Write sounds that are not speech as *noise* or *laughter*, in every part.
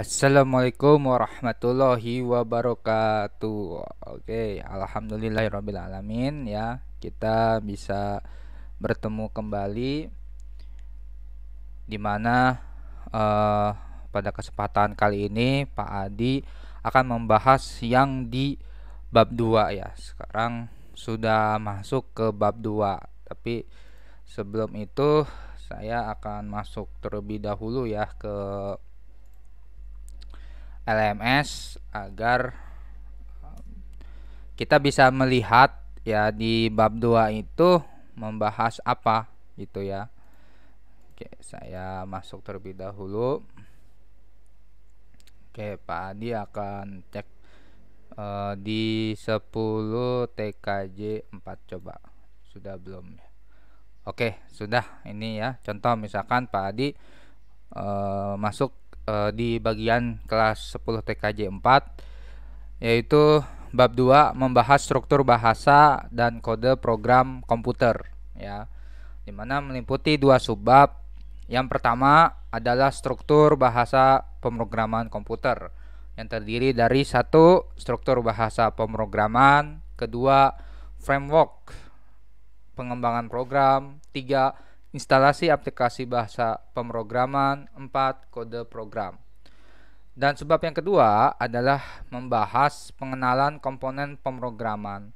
Assalamualaikum warahmatullahi wabarakatuh. Oke, alhamdulillahirabbil alamin ya. Kita bisa bertemu kembali di mana uh, pada kesempatan kali ini Pak Adi akan membahas yang di bab 2 ya. Sekarang sudah masuk ke bab 2, tapi sebelum itu saya akan masuk terlebih dahulu ya ke LMS agar eh, kita bisa melihat ya di bab 2 itu membahas apa gitu ya. Oke, saya masuk terlebih dahulu. Oke, Pak Adi akan cek uh, di 10 TKJ 4 coba. Sudah belum ya? Oke, sudah ini ya. Contoh misalkan Pak Adi uh, masuk Eh, di bagian kelas 10 TKJ 4 yaitu bab 2 membahas struktur bahasa dan kode program komputer ya dimana meliputi dua subbab yang pertama adalah struktur bahasa pemrograman komputer yang terdiri dari satu struktur bahasa pemrograman kedua framework pengembangan program tiga instalasi aplikasi bahasa pemrograman 4 kode program. Dan sebab yang kedua adalah membahas pengenalan komponen pemrograman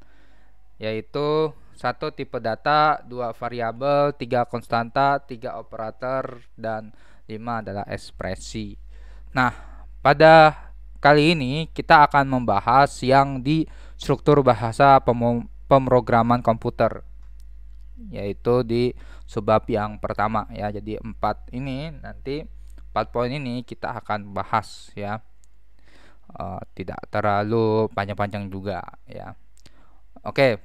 yaitu satu tipe data, dua variabel, tiga konstanta, tiga operator dan lima adalah ekspresi. Nah, pada kali ini kita akan membahas yang di struktur bahasa pemrograman komputer yaitu di sebab yang pertama ya. Jadi empat ini nanti empat poin ini kita akan bahas ya. Uh, tidak terlalu panjang-panjang juga ya. Oke.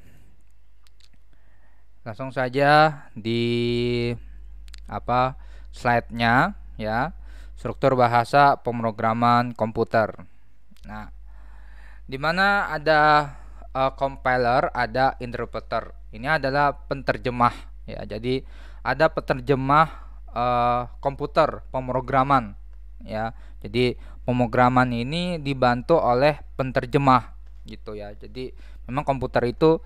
Langsung saja di apa slide-nya ya. Struktur bahasa pemrograman komputer. Nah, di mana ada uh, compiler, ada interpreter. Ini adalah penterjemah ya jadi ada penerjemah uh, eh, komputer pemrograman ya jadi pemrograman ini dibantu oleh penterjemah gitu ya jadi memang komputer itu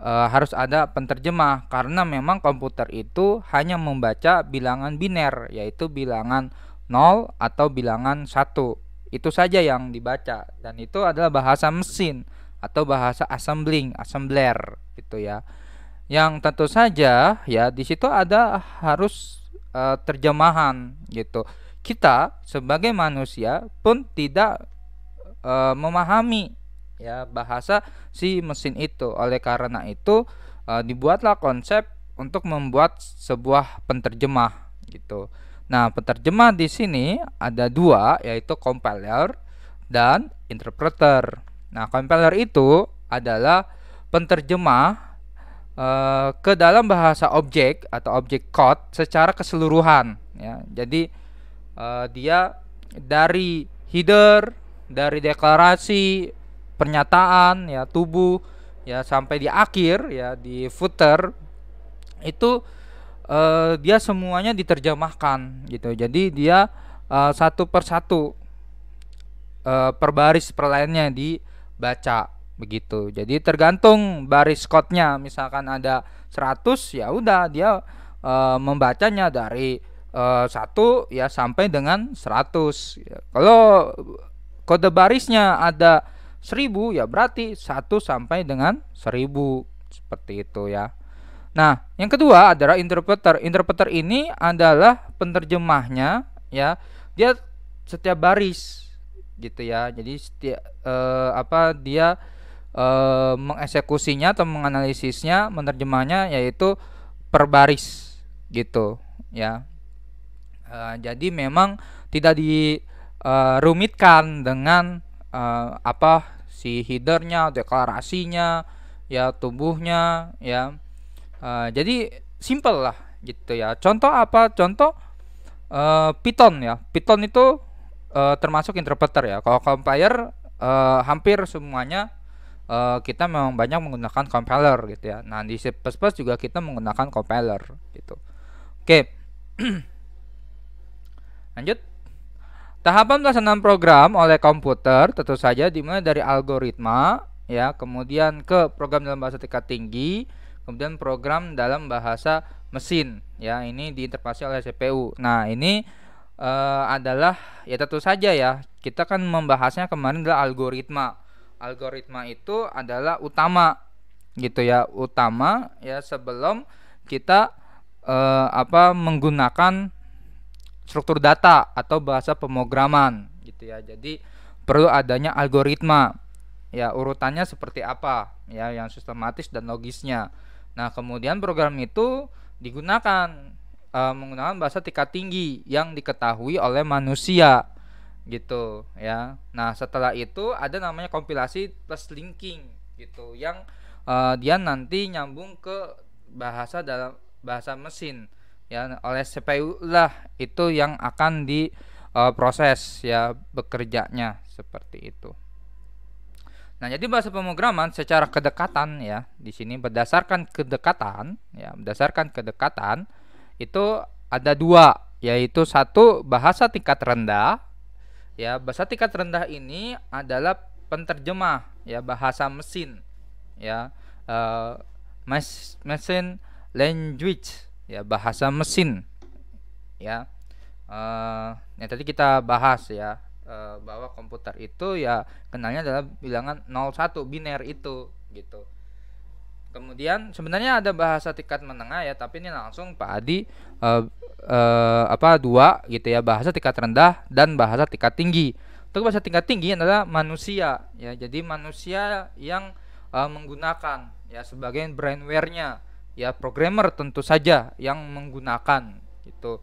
uh, harus ada penterjemah karena memang komputer itu hanya membaca bilangan biner yaitu bilangan 0 atau bilangan 1 itu saja yang dibaca dan itu adalah bahasa mesin atau bahasa assembling assembler gitu ya yang tentu saja ya di situ ada harus uh, terjemahan gitu. Kita sebagai manusia pun tidak uh, memahami ya bahasa si mesin itu. Oleh karena itu uh, dibuatlah konsep untuk membuat sebuah penterjemah gitu. Nah, penterjemah di sini ada dua yaitu compiler dan interpreter. Nah, compiler itu adalah penterjemah uh, ke dalam bahasa objek atau objek code secara keseluruhan ya. Jadi uh, dia dari header, dari deklarasi, pernyataan ya, tubuh ya sampai di akhir ya di footer itu uh, dia semuanya diterjemahkan gitu. Jadi dia uh, satu persatu uh, per baris per lainnya dibaca begitu jadi tergantung baris kotnya misalkan ada 100 ya udah dia e, membacanya dari eh, satu 1 ya sampai dengan 100 kalau kode barisnya ada 1000 ya berarti 1 sampai dengan 1000 seperti itu ya Nah, yang kedua adalah interpreter. Interpreter ini adalah penerjemahnya ya. Dia setiap baris gitu ya. Jadi setiap e, apa dia Eh, mengeksekusinya atau menganalisisnya, menerjemahnya yaitu per baris gitu ya. Uh, jadi memang tidak dirumitkan eh, dengan uh, apa si headernya, deklarasinya, ya tubuhnya ya. Uh, jadi simple lah gitu ya. Contoh apa? Contoh uh, Python ya. Python itu uh, termasuk interpreter ya. Kalau compiler uh, hampir semuanya uh, kita memang banyak menggunakan compiler gitu ya. Nah, di C++ juga kita menggunakan compiler gitu. Oke. *clears throat* Lanjut. Tahapan pelaksanaan program oleh komputer tentu saja dimulai dari algoritma ya, kemudian ke program dalam bahasa tingkat tinggi, kemudian program dalam bahasa mesin ya. Ini diinterpretasi oleh CPU. Nah, ini uh, adalah ya tentu saja ya, kita kan membahasnya kemarin adalah algoritma algoritma itu adalah utama gitu ya utama ya sebelum kita eh, apa menggunakan struktur data atau bahasa pemrograman gitu ya jadi perlu adanya algoritma ya urutannya seperti apa ya yang sistematis dan logisnya nah kemudian program itu digunakan eh, menggunakan bahasa tingkat tinggi yang diketahui oleh manusia gitu ya. Nah setelah itu ada namanya kompilasi plus linking gitu yang uh, dia nanti nyambung ke bahasa dalam bahasa mesin ya oleh CPU lah itu yang akan diproses eh, uh, ya bekerjanya seperti itu. Nah, jadi bahasa pemrograman secara kedekatan ya, di sini berdasarkan kedekatan ya, berdasarkan kedekatan itu ada dua, yaitu satu bahasa tingkat rendah Ya, bahasa tingkat rendah ini adalah penterjemah ya bahasa mesin ya uh, mes mesin language ya bahasa mesin ya uh, yang tadi kita bahas ya uh, bahwa komputer itu ya kenalnya adalah bilangan 01 biner itu gitu kemudian sebenarnya ada bahasa tingkat menengah ya tapi ini langsung Pak Adi uh, uh, apa dua gitu ya bahasa tingkat rendah dan bahasa tingkat tinggi untuk bahasa tingkat tinggi adalah manusia ya jadi manusia yang uh, menggunakan ya sebagai brainware-nya ya programmer tentu saja yang menggunakan itu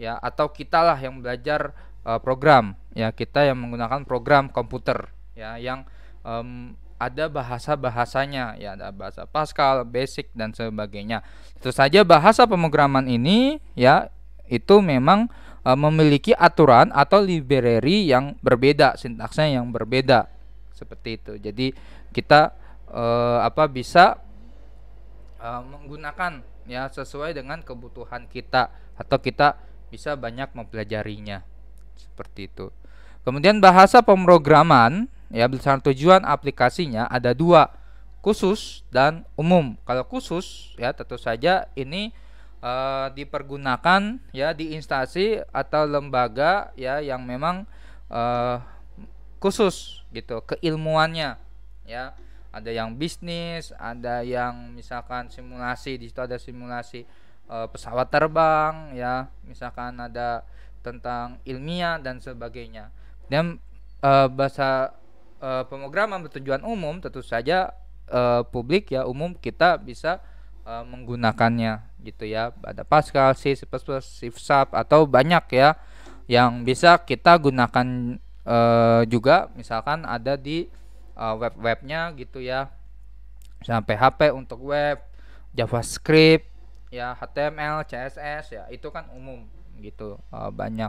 ya atau kita lah yang belajar uh, program ya kita yang menggunakan program komputer ya yang um, ada bahasa-bahasanya ya ada bahasa Pascal, Basic dan sebagainya. Tentu saja bahasa pemrograman ini ya itu memang e, memiliki aturan atau library yang berbeda, sintaksnya yang berbeda seperti itu. Jadi kita e, apa bisa e, menggunakan ya sesuai dengan kebutuhan kita atau kita bisa banyak mempelajarinya seperti itu. Kemudian bahasa pemrograman ya besar tujuan aplikasinya ada dua khusus dan umum kalau khusus ya tentu saja ini e, dipergunakan ya di instansi atau lembaga ya yang memang e, khusus gitu keilmuannya ya ada yang bisnis ada yang misalkan simulasi di situ ada simulasi e, pesawat terbang ya misalkan ada tentang ilmiah dan sebagainya dan e, bahasa uh, pemrograman bertujuan umum tentu saja uh, publik ya umum kita bisa uh, menggunakannya gitu ya ada Pascal, C++, C++, Sharp atau banyak ya yang bisa kita gunakan uh, juga misalkan ada di uh, web-webnya gitu ya sampai HP untuk web JavaScript ya HTML, CSS ya itu kan umum gitu uh, banyak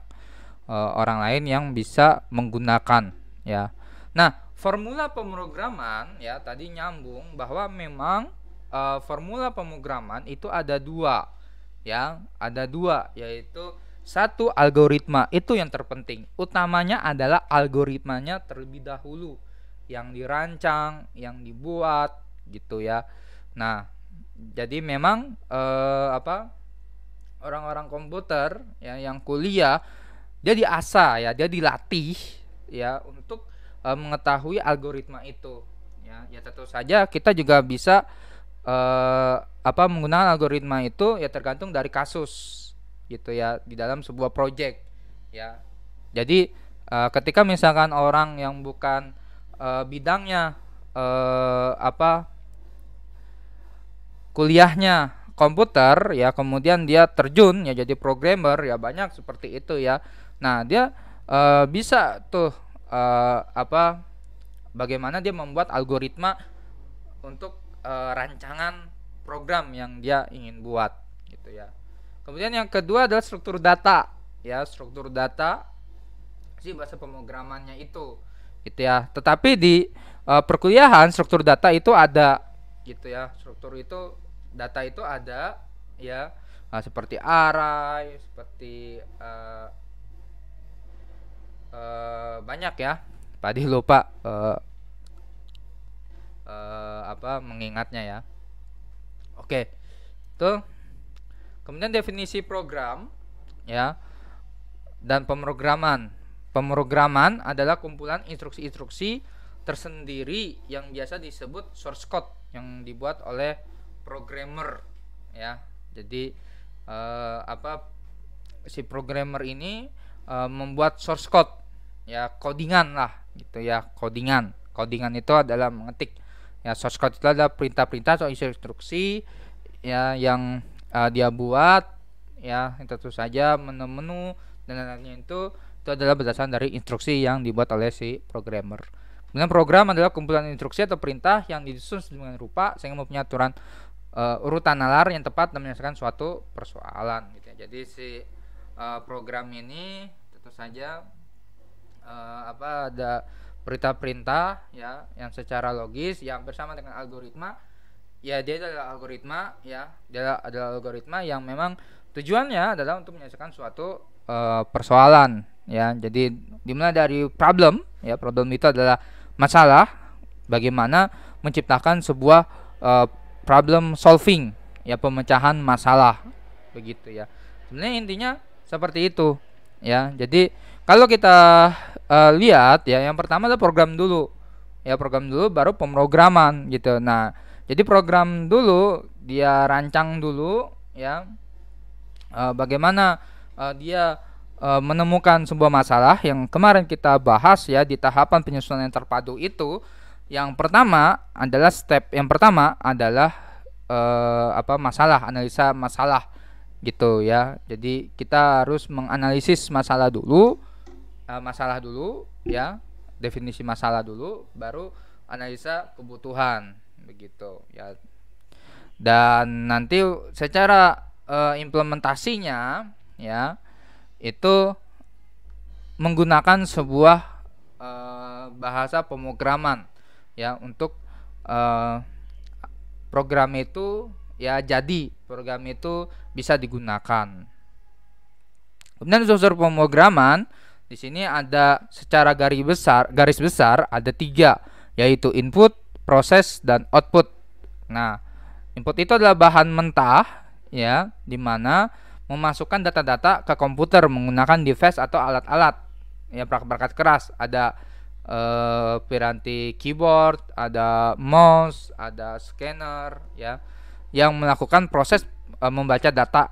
uh, orang lain yang bisa menggunakan ya nah formula pemrograman ya tadi nyambung bahwa memang uh, formula pemrograman itu ada dua ya ada dua yaitu satu algoritma itu yang terpenting utamanya adalah algoritmanya terlebih dahulu yang dirancang yang dibuat gitu ya nah jadi memang uh, apa orang-orang komputer ya yang kuliah dia diasah ya dia dilatih ya untuk e, mengetahui algoritma itu ya ya tentu saja kita juga bisa e, apa menggunakan algoritma itu ya tergantung dari kasus gitu ya di dalam sebuah proyek ya jadi e, ketika misalkan orang yang bukan e, bidangnya e, apa kuliahnya komputer ya kemudian dia terjun ya jadi programmer ya banyak seperti itu ya nah dia e, bisa tuh uh, apa bagaimana dia membuat algoritma untuk uh, rancangan program yang dia ingin buat gitu ya. Kemudian yang kedua adalah struktur data ya, struktur data si bahasa pemrogramannya itu gitu ya. Tetapi di uh, perkuliahan struktur data itu ada gitu ya. Struktur itu data itu ada ya. Nah, seperti array, seperti uh, uh, banyak ya tadi lupa uh, uh, apa mengingatnya ya oke okay. tuh kemudian definisi program ya dan pemrograman pemrograman adalah kumpulan instruksi-instruksi tersendiri yang biasa disebut source code yang dibuat oleh programmer ya jadi uh, apa si programmer ini uh, membuat source code ya codingan lah gitu ya codingan codingan itu adalah mengetik ya source code itu adalah perintah-perintah atau instruksi ya yang uh, dia buat ya tentu saja menu-menu dan lain-lainnya itu itu adalah berdasarkan dari instruksi yang dibuat oleh si programmer kemudian program adalah kumpulan instruksi atau perintah yang disusun dengan rupa sehingga mempunyai aturan uh, urutan nalar yang tepat dan menyelesaikan suatu persoalan gitu ya jadi si uh, program ini tentu saja uh, apa ada perintah-perintah ya yang secara logis yang bersama dengan algoritma ya dia adalah algoritma ya dia adalah, adalah algoritma yang memang tujuannya adalah untuk menyelesaikan suatu uh, persoalan ya jadi dimulai dari problem ya problem itu adalah masalah bagaimana menciptakan sebuah uh, problem solving ya pemecahan masalah begitu ya sebenarnya intinya seperti itu ya jadi kalau kita uh, lihat ya, yang pertama adalah program dulu. Ya, program dulu baru pemrograman gitu. Nah, jadi program dulu dia rancang dulu ya. Uh, bagaimana uh, dia uh, menemukan sebuah masalah yang kemarin kita bahas ya di tahapan penyusunan yang terpadu itu. Yang pertama adalah step yang pertama adalah uh, apa masalah, analisa masalah gitu ya. Jadi kita harus menganalisis masalah dulu Eh, masalah dulu ya definisi masalah dulu baru analisa kebutuhan begitu ya dan nanti secara uh, implementasinya ya itu menggunakan sebuah uh, bahasa pemrograman ya untuk uh, program itu ya jadi program itu bisa digunakan kemudian unsur pemrograman di sini ada secara garis besar, garis besar ada tiga, yaitu input, proses, dan output. Nah, input itu adalah bahan mentah, ya, dimana memasukkan data-data ke komputer menggunakan device atau alat-alat, ya, perangkat keras. Ada eh, piranti keyboard, ada mouse, ada scanner, ya, yang melakukan proses eh, membaca data.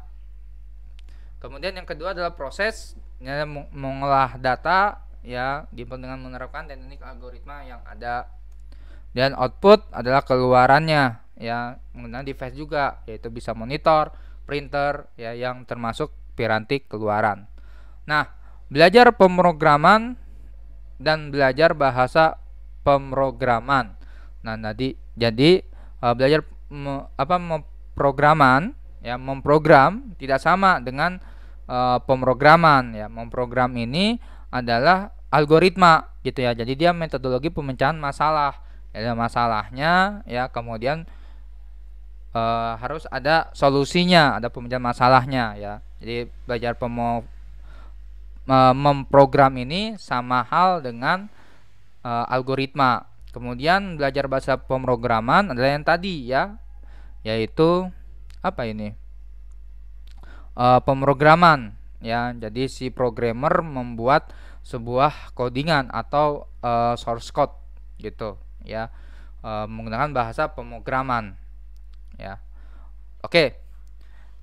Kemudian yang kedua adalah proses ini mengolah data ya dimulai dengan menerapkan teknik algoritma yang ada dan output adalah keluarannya ya menggunakan device juga yaitu bisa monitor, printer ya yang termasuk piranti keluaran. Nah, belajar pemrograman dan belajar bahasa pemrograman. Nah, tadi jadi uh, belajar me, apa memprograman ya memprogram tidak sama dengan uh, pemrograman ya. Memprogram ini adalah algoritma gitu ya. Jadi dia metodologi pemecahan masalah. Ada masalahnya ya, kemudian uh, harus ada solusinya, ada pemecahan masalahnya ya. Jadi belajar pemo uh, memprogram ini sama hal dengan uh, algoritma. Kemudian belajar bahasa pemrograman adalah yang tadi ya, yaitu apa ini? uh, pemrograman ya. Jadi si programmer membuat sebuah codingan atau uh, source code gitu ya uh, menggunakan bahasa pemrograman ya. Oke.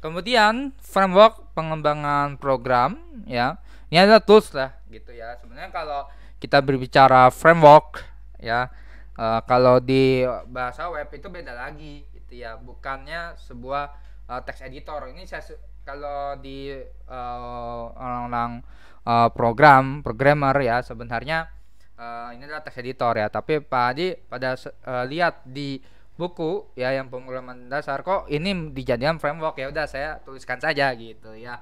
Kemudian framework pengembangan program ya. Ini adalah tools lah gitu ya. Sebenarnya kalau kita berbicara framework ya uh, kalau di bahasa web itu beda lagi gitu ya. Bukannya sebuah uh, text editor. Ini saya kalau di eh, orang-orang uh, program programmer ya sebenarnya uh, ini adalah teks editor ya tapi Pak Adi pada uh, lihat di buku ya yang pemrograman dasar kok ini dijadikan framework ya udah saya tuliskan saja gitu ya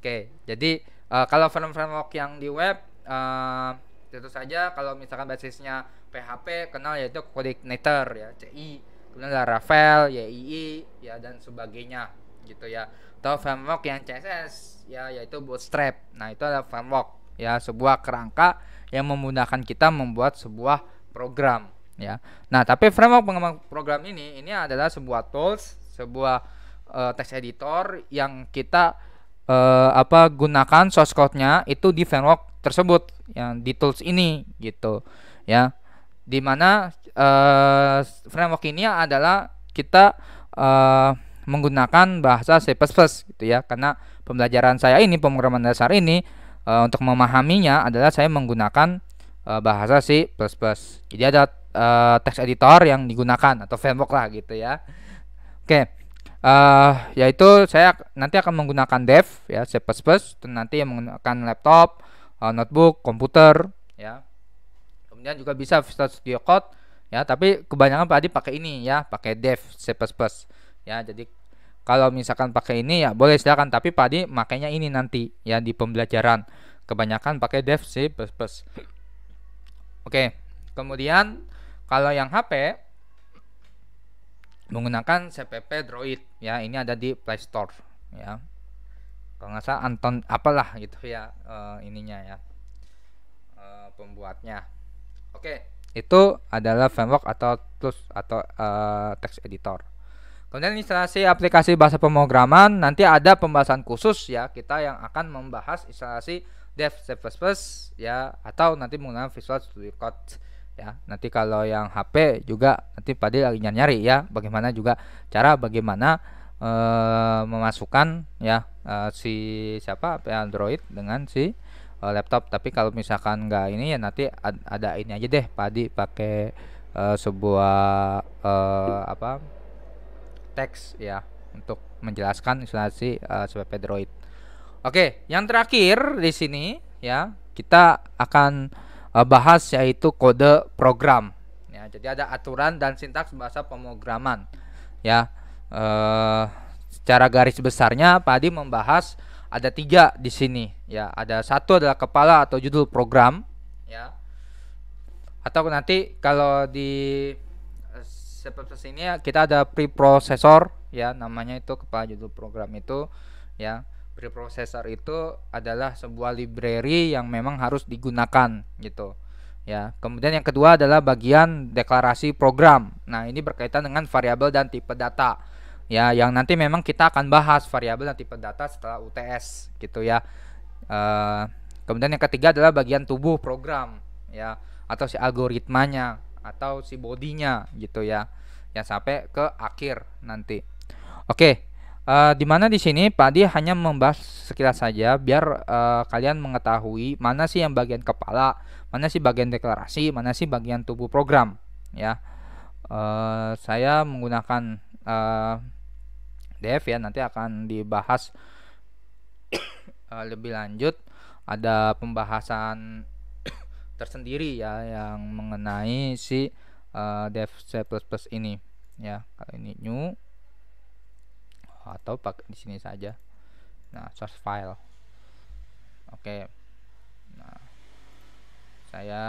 oke jadi uh, kalau framework yang di web uh, tentu saja kalau misalkan basisnya PHP kenal yaitu CodeIgniter ya CI kemudian Laravel YII ya dan sebagainya gitu ya atau framework yang CSS ya yaitu Bootstrap nah itu adalah framework ya sebuah kerangka yang memudahkan kita membuat sebuah program ya nah tapi framework pengembang program ini ini adalah sebuah tools sebuah uh, eh, text editor yang kita uh, apa gunakan source code-nya itu di framework tersebut yang di tools ini gitu ya dimana uh, eh, framework ini adalah kita uh, menggunakan bahasa C++ gitu ya karena pembelajaran saya ini pemrograman dasar ini e, untuk memahaminya adalah saya menggunakan e, bahasa C++ jadi ada e, eh, text editor yang digunakan atau framework lah gitu ya oke eh yaitu saya nanti akan menggunakan dev ya C++ dan nanti yang menggunakan laptop e, notebook komputer ya kemudian juga bisa Visual Studio Code ya tapi kebanyakan tadi pakai ini ya pakai dev C++ ya jadi kalau misalkan pakai ini ya boleh silakan tapi padi makanya ini nanti ya di pembelajaran kebanyakan pakai dev C++ oke kemudian kalau yang HP menggunakan CPP Droid ya ini ada di Play Store ya kalau nggak salah Anton apalah gitu ya uh, ininya ya uh, pembuatnya oke itu adalah framework atau tools atau uh, text editor Kemudian instalasi aplikasi bahasa pemrograman nanti ada pembahasan khusus ya kita yang akan membahas instalasi Dev C++ ya atau nanti menggunakan Visual Studio Code ya. Nanti kalau yang HP juga nanti Padi lagi nyari ya bagaimana juga cara bagaimana e, memasukkan ya e, si siapa Android dengan si e, laptop tapi kalau misalkan nggak ini ya nanti ad ada ini aja deh Padi pakai e, sebuah e, apa teks ya untuk menjelaskan instalasi uh, eh, sebagai Oke, yang terakhir di sini ya kita akan uh, bahas yaitu kode program. Ya, jadi ada aturan dan sintaks bahasa pemrograman. Ya, uh, secara garis besarnya Pak Adi membahas ada tiga di sini. Ya, ada satu adalah kepala atau judul program. Ya, atau nanti kalau di step proses ini ya, kita ada preprocessor ya namanya itu kepala judul program itu ya preprocessor itu adalah sebuah library yang memang harus digunakan gitu ya kemudian yang kedua adalah bagian deklarasi program nah ini berkaitan dengan variabel dan tipe data ya yang nanti memang kita akan bahas variabel dan tipe data setelah UTS gitu ya uh, kemudian yang ketiga adalah bagian tubuh program ya atau si algoritmanya atau si bodinya gitu ya yang sampai ke akhir nanti oke okay. uh, eh, dimana di sini padi hanya membahas sekilas saja biar uh, kalian mengetahui mana sih yang bagian kepala mana sih bagian deklarasi mana sih bagian tubuh program ya uh, saya menggunakan uh, dev ya nanti akan dibahas uh, *coughs* lebih lanjut ada pembahasan tersendiri ya yang mengenai si uh, dev C++ ini ya kalau ini new atau pakai di sini saja nah source file oke okay. nah saya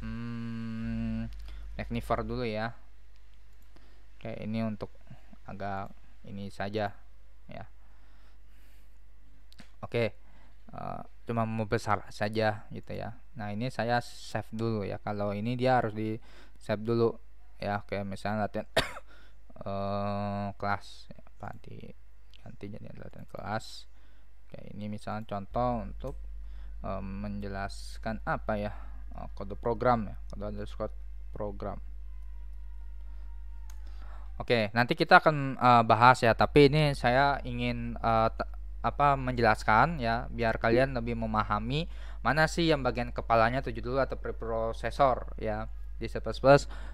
hmm, magnifier dulu ya oke okay, ini untuk agak ini saja ya oke okay. uh, eh, cuma mau besar saja gitu ya nah ini saya save dulu ya kalau ini dia harus di save dulu ya Oke, misalnya latihan *coughs* eh, kelas ya, apa di ganti jadi latihan kelas Oke, ini misalnya contoh untuk uh, menjelaskan apa ya eh, kode program ya kode underscore program Oke, okay, nanti kita akan uh, bahas ya, tapi ini saya ingin uh, apa menjelaskan ya biar kalian lebih memahami mana sih yang bagian kepalanya tujuh dulu atau preprosesor ya di C++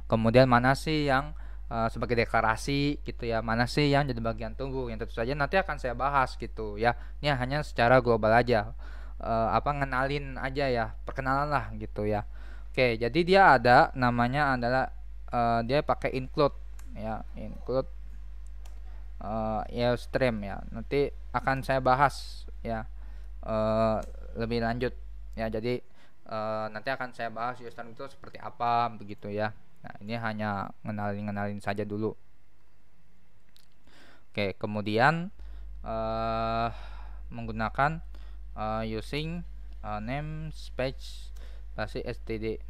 kemudian mana sih yang uh, sebagai deklarasi gitu ya mana sih yang jadi bagian tunggu yang tentu saja nanti akan saya bahas gitu ya ini hanya secara global aja uh, apa ngenalin aja ya perkenalan lah gitu ya oke jadi dia ada namanya adalah uh, dia pakai include ya include uh, stream ya. Nanti akan saya bahas ya uh, lebih lanjut ya. Jadi uh, nanti akan saya bahas Yellowstream itu seperti apa begitu ya. Nah, ini hanya ngenalin-ngenalin saja dulu. Oke, kemudian uh, menggunakan uh, using uh, name space pasti std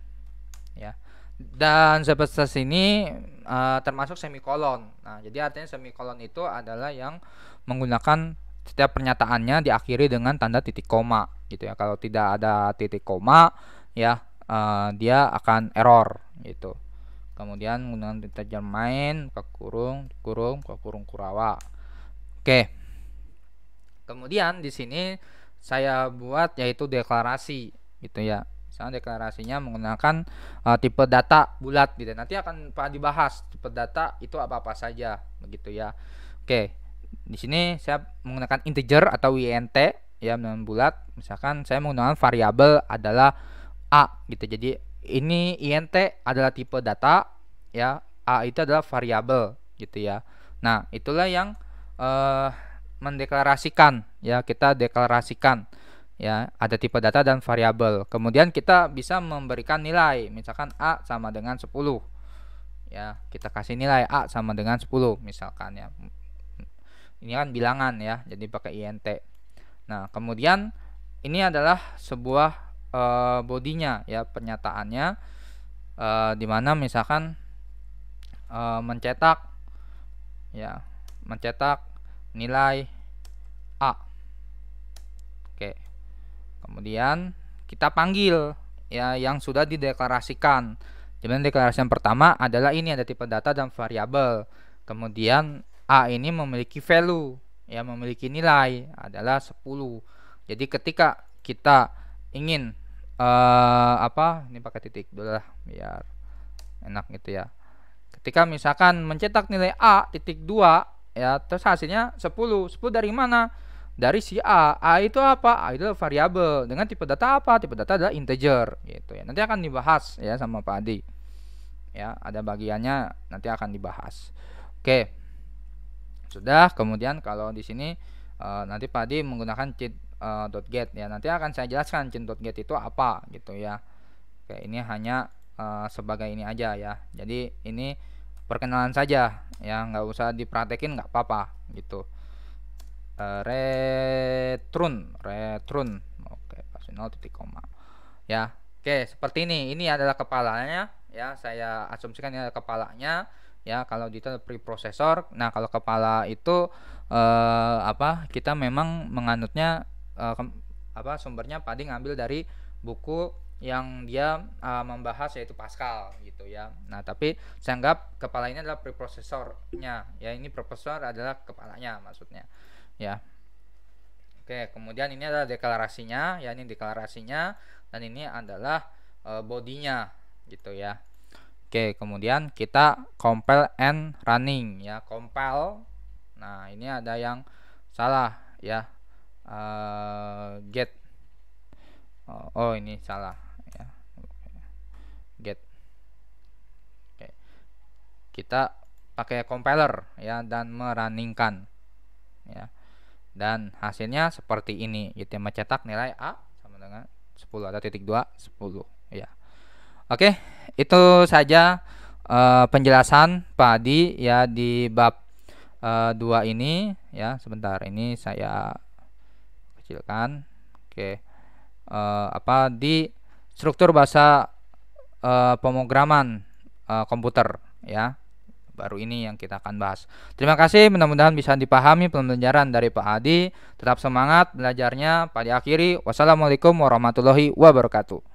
ya dan sebesar ini uh, eh, termasuk semikolon. Nah, jadi artinya semikolon itu adalah yang menggunakan setiap pernyataannya diakhiri dengan tanda titik koma gitu ya. Kalau tidak ada titik koma ya uh, dia akan error gitu. Kemudian menggunakan jam main ke kurung kurung ke kurung kurawa. Oke. Kemudian di sini saya buat yaitu deklarasi gitu ya misalnya deklarasinya menggunakan uh, tipe data bulat gitu ya. nanti akan pak dibahas tipe data itu apa apa saja begitu ya oke di sini saya menggunakan integer atau int ya dengan bulat misalkan saya menggunakan variabel adalah a gitu jadi ini int adalah tipe data ya a itu adalah variabel gitu ya nah itulah yang uh, mendeklarasikan ya kita deklarasikan ya ada tipe data dan variabel kemudian kita bisa memberikan nilai misalkan A sama dengan 10 ya kita kasih nilai A sama dengan 10 misalkan ya ini kan bilangan ya jadi pakai INT nah kemudian ini adalah sebuah e, bodinya ya pernyataannya e, eh, dimana misalkan e, mencetak ya mencetak nilai A oke kemudian kita panggil ya yang sudah dideklarasikan. Jadi deklarasi yang pertama adalah ini ada tipe data dan variabel. Kemudian A ini memiliki value, ya memiliki nilai adalah 10. Jadi ketika kita ingin uh, apa? Ini pakai titik dulu lah biar enak gitu ya. Ketika misalkan mencetak nilai A titik 2 ya terus hasilnya 10. 10 dari mana? dari si A. A itu apa? A itu variabel dengan tipe data apa? Tipe data adalah integer gitu ya. Nanti akan dibahas ya sama Pak Adi. Ya, ada bagiannya nanti akan dibahas. Oke. Sudah, kemudian kalau di sini uh, nanti Pak Adi menggunakan cheat uh, .get ya. Nanti akan saya jelaskan cheat .get itu apa gitu ya. Oke, ini hanya uh, sebagai ini aja ya. Jadi ini perkenalan saja ya, nggak usah dipraktekin nggak apa-apa gitu. Eh, return return oke nol titik koma ya oke seperti ini ini adalah kepalanya ya saya asumsikan ini adalah kepalanya ya kalau itu preprocessor nah kalau kepala itu eh, apa kita memang menganutnya eh, ke, apa sumbernya paling ngambil dari buku yang dia eh, membahas yaitu Pascal gitu ya nah tapi saya anggap kepala ini adalah preprosesornya. ya ini preprocessor adalah kepalanya maksudnya ya. Oke, kemudian ini adalah deklarasinya, ya ini deklarasinya dan ini adalah e, bodinya gitu ya. Oke, kemudian kita compile and running ya, compile. Nah, ini ada yang salah ya. E, get oh, oh ini salah ya. Get. Oke. Kita pakai compiler ya dan merunningkan ya dan hasilnya seperti ini gitu ya mencetak nilai A sama dengan 10 atau titik 2 10 ya oke itu saja uh, penjelasan padi ya di bab uh, eh, 2 ini ya sebentar ini saya kecilkan oke uh, apa di struktur bahasa uh, pemrograman uh, komputer ya baru ini yang kita akan bahas. Terima kasih, mudah-mudahan bisa dipahami pembelajaran dari Pak Adi. Tetap semangat belajarnya, Pada akhiri. Wassalamualaikum warahmatullahi wabarakatuh.